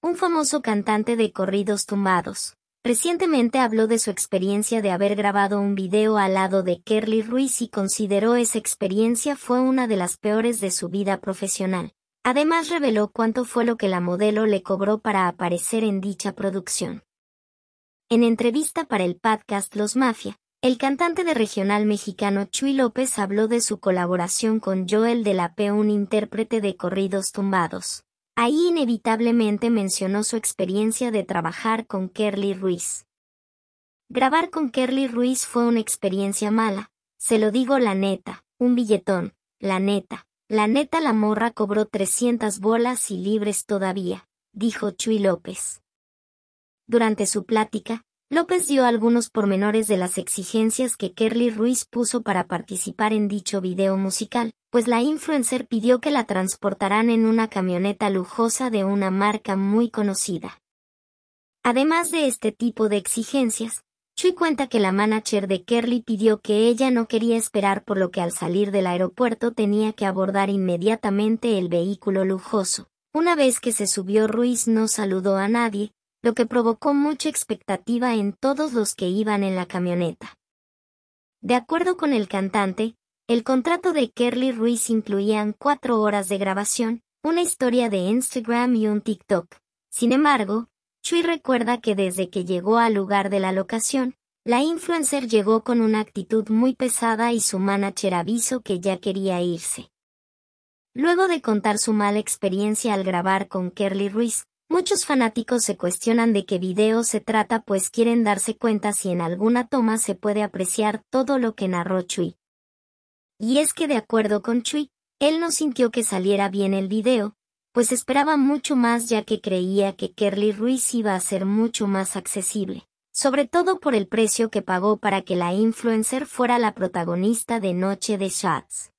un famoso cantante de corridos tumbados, recientemente habló de su experiencia de haber grabado un video al lado de Kerly Ruiz y consideró esa experiencia fue una de las peores de su vida profesional. Además reveló cuánto fue lo que la modelo le cobró para aparecer en dicha producción. En entrevista para el podcast Los Mafia, el cantante de regional mexicano Chuy López habló de su colaboración con Joel de la P, un intérprete de corridos tumbados. Ahí inevitablemente mencionó su experiencia de trabajar con Kerly Ruiz. Grabar con Kerly Ruiz fue una experiencia mala, se lo digo la neta, un billetón, la neta, la neta la morra cobró 300 bolas y libres todavía, dijo Chuy López. Durante su plática, López dio algunos pormenores de las exigencias que Kerly Ruiz puso para participar en dicho video musical, pues la influencer pidió que la transportaran en una camioneta lujosa de una marca muy conocida. Además de este tipo de exigencias, Chuy cuenta que la manager de Kerly pidió que ella no quería esperar por lo que al salir del aeropuerto tenía que abordar inmediatamente el vehículo lujoso. Una vez que se subió Ruiz no saludó a nadie, lo que provocó mucha expectativa en todos los que iban en la camioneta. De acuerdo con el cantante, el contrato de Kerly Ruiz incluían cuatro horas de grabación, una historia de Instagram y un TikTok. Sin embargo, Chuy recuerda que desde que llegó al lugar de la locación, la influencer llegó con una actitud muy pesada y su manager avisó que ya quería irse. Luego de contar su mala experiencia al grabar con Kerly Ruiz, Muchos fanáticos se cuestionan de qué video se trata pues quieren darse cuenta si en alguna toma se puede apreciar todo lo que narró Chui. Y es que de acuerdo con Chui, él no sintió que saliera bien el video, pues esperaba mucho más ya que creía que Kerly Ruiz iba a ser mucho más accesible, sobre todo por el precio que pagó para que la influencer fuera la protagonista de Noche de Shots.